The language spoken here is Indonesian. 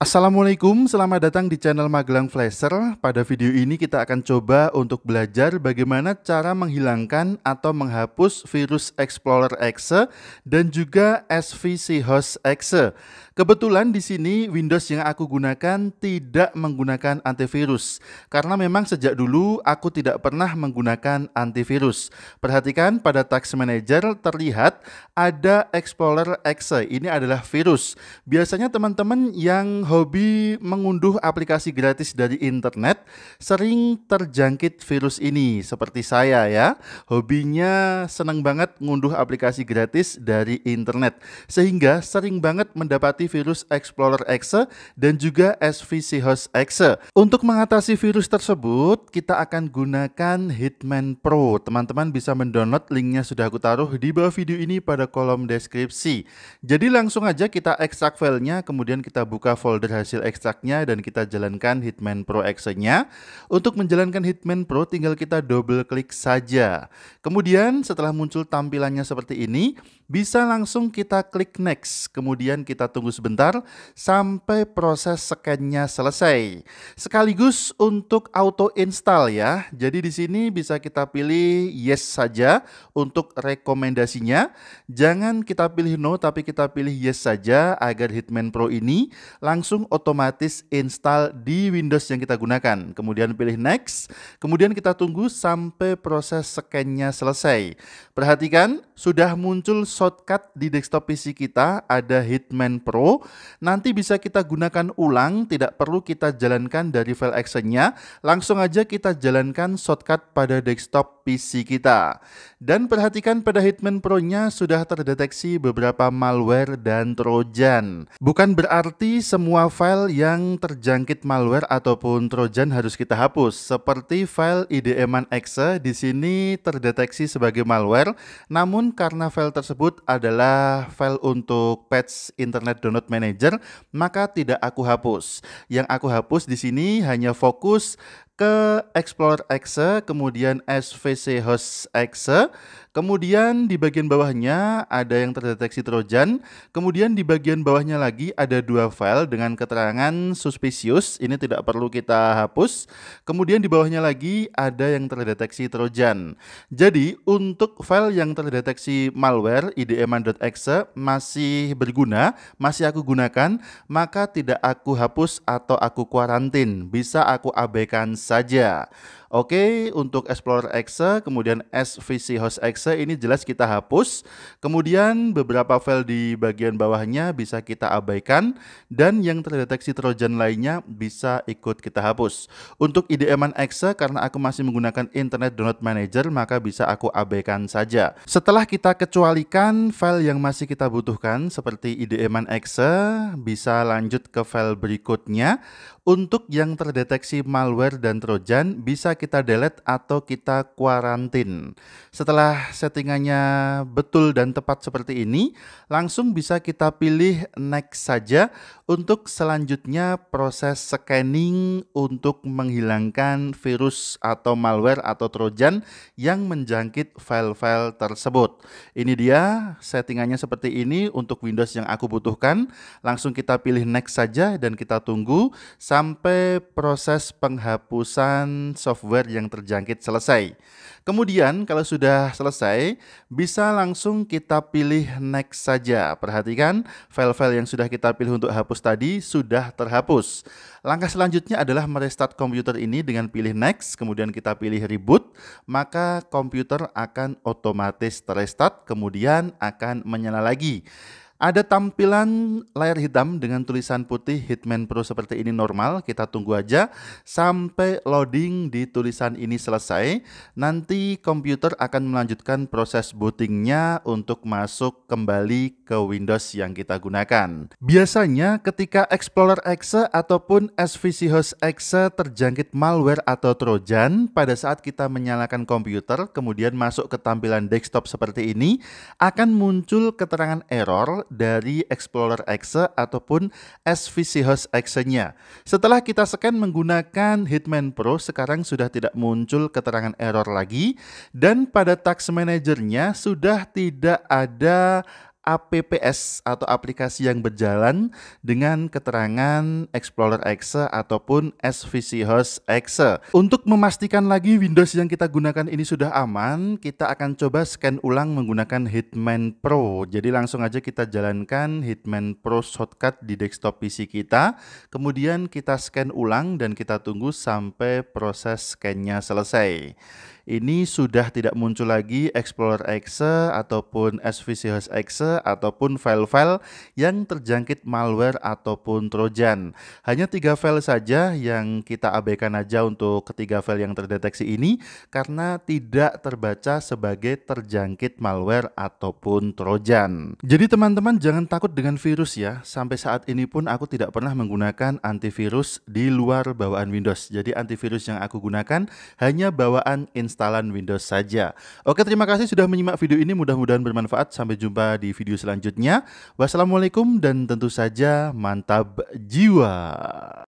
Assalamualaikum, selamat datang di channel Magelang Flasher. Pada video ini kita akan coba untuk belajar bagaimana cara menghilangkan atau menghapus virus Explorer Exe dan juga SVC Host Exe. Kebetulan di sini Windows yang aku gunakan tidak menggunakan antivirus karena memang sejak dulu aku tidak pernah menggunakan antivirus. Perhatikan pada tax Manager terlihat ada Explorer Exe. Ini adalah virus. Biasanya teman-teman yang hobi mengunduh aplikasi gratis dari internet sering terjangkit virus ini seperti saya ya. Hobinya senang banget ngunduh aplikasi gratis dari internet sehingga sering banget mendapati virus Explorer Exe dan juga SVC Host Exe. Untuk mengatasi virus tersebut, kita akan gunakan Hitman Pro. Teman-teman bisa mendownload linknya sudah aku taruh di bawah video ini pada kolom deskripsi. Jadi langsung aja kita ekstrak filenya, kemudian kita buka folder hasil ekstraknya dan kita jalankan Hitman Pro Exe-nya. Untuk menjalankan Hitman Pro, tinggal kita double klik saja. Kemudian setelah muncul tampilannya seperti ini, bisa langsung kita klik next. Kemudian kita tunggu sebentar sampai proses scan-nya selesai. Sekaligus untuk auto install ya. Jadi di sini bisa kita pilih yes saja untuk rekomendasinya. Jangan kita pilih no tapi kita pilih yes saja agar Hitman Pro ini langsung otomatis install di Windows yang kita gunakan. Kemudian pilih next, kemudian kita tunggu sampai proses scan-nya selesai. Perhatikan sudah muncul shortcut di desktop PC kita ada Hitman Pro Pro, nanti bisa kita gunakan ulang, tidak perlu kita jalankan dari file actionnya, langsung aja kita jalankan shortcut pada desktop PC kita. Dan perhatikan pada Hitman Pro-nya sudah terdeteksi beberapa malware dan Trojan. Bukan berarti semua file yang terjangkit malware ataupun Trojan harus kita hapus, seperti file ideman.exe di sini terdeteksi sebagai malware, namun karena file tersebut adalah file untuk patch internet download manager, maka tidak aku hapus. Yang aku hapus di sini hanya fokus ke Explore Exe, kemudian SVC Host Exe, kemudian di bagian bawahnya ada yang terdeteksi Trojan, kemudian di bagian bawahnya lagi ada dua file dengan keterangan suspicious, ini tidak perlu kita hapus, kemudian di bawahnya lagi ada yang terdeteksi Trojan. Jadi untuk file yang terdeteksi malware idman.exe masih berguna, masih aku gunakan, maka tidak aku hapus atau aku kuarantin, bisa aku abaikan saja. Oke, untuk Explorer Exe, kemudian SVC Host Exe ini jelas kita hapus. Kemudian beberapa file di bagian bawahnya bisa kita abaikan dan yang terdeteksi trojan lainnya bisa ikut kita hapus. Untuk IDM Exe, karena aku masih menggunakan Internet Download Manager, maka bisa aku abaikan saja. Setelah kita kecualikan file yang masih kita butuhkan seperti IDM Exe, bisa lanjut ke file berikutnya. Untuk yang terdeteksi malware dan trojan, bisa kita delete atau kita kuarantin. Setelah settingannya betul dan tepat seperti ini, langsung bisa kita pilih next saja untuk selanjutnya proses scanning untuk menghilangkan virus atau malware atau trojan yang menjangkit file-file tersebut. Ini dia settingannya seperti ini untuk Windows yang aku butuhkan. Langsung kita pilih next saja dan kita tunggu sampai proses penghapusan software software yang terjangkit selesai. Kemudian kalau sudah selesai, bisa langsung kita pilih next saja. Perhatikan file-file yang sudah kita pilih untuk hapus tadi sudah terhapus. Langkah selanjutnya adalah merestart komputer ini dengan pilih next, kemudian kita pilih reboot, maka komputer akan otomatis terestart, kemudian akan menyala lagi. Ada tampilan layar hitam dengan tulisan putih Hitman Pro seperti ini normal. Kita tunggu aja sampai loading di tulisan ini selesai. Nanti komputer akan melanjutkan proses bootingnya untuk masuk kembali ke Windows yang kita gunakan. Biasanya ketika Explorer Exe ataupun SVC Host Exe terjangkit malware atau trojan, pada saat kita menyalakan komputer kemudian masuk ke tampilan desktop seperti ini, akan muncul keterangan error dari Explorer Exe ataupun SVC Host Exe-nya. Setelah kita scan menggunakan Hitman Pro, sekarang sudah tidak muncul keterangan error lagi dan pada Task Manager-nya sudah tidak ada APPS atau aplikasi yang berjalan dengan keterangan Explorer Exe ataupun SVC Host Exe. Untuk memastikan lagi Windows yang kita gunakan ini sudah aman, kita akan coba scan ulang menggunakan Hitman Pro. Jadi langsung aja kita jalankan Hitman Pro shortcut di desktop PC kita. Kemudian kita scan ulang dan kita tunggu sampai proses scannya selesai ini sudah tidak muncul lagi Explorer Exe ataupun SVC Host Exe ataupun file-file yang terjangkit malware ataupun trojan. Hanya tiga file saja yang kita abaikan aja untuk ketiga file yang terdeteksi ini karena tidak terbaca sebagai terjangkit malware ataupun trojan. Jadi teman-teman jangan takut dengan virus ya. Sampai saat ini pun aku tidak pernah menggunakan antivirus di luar bawaan Windows. Jadi antivirus yang aku gunakan hanya bawaan install instalan Windows saja. Oke, terima kasih sudah menyimak video ini. Mudah-mudahan bermanfaat. Sampai jumpa di video selanjutnya. Wassalamualaikum dan tentu saja mantap jiwa.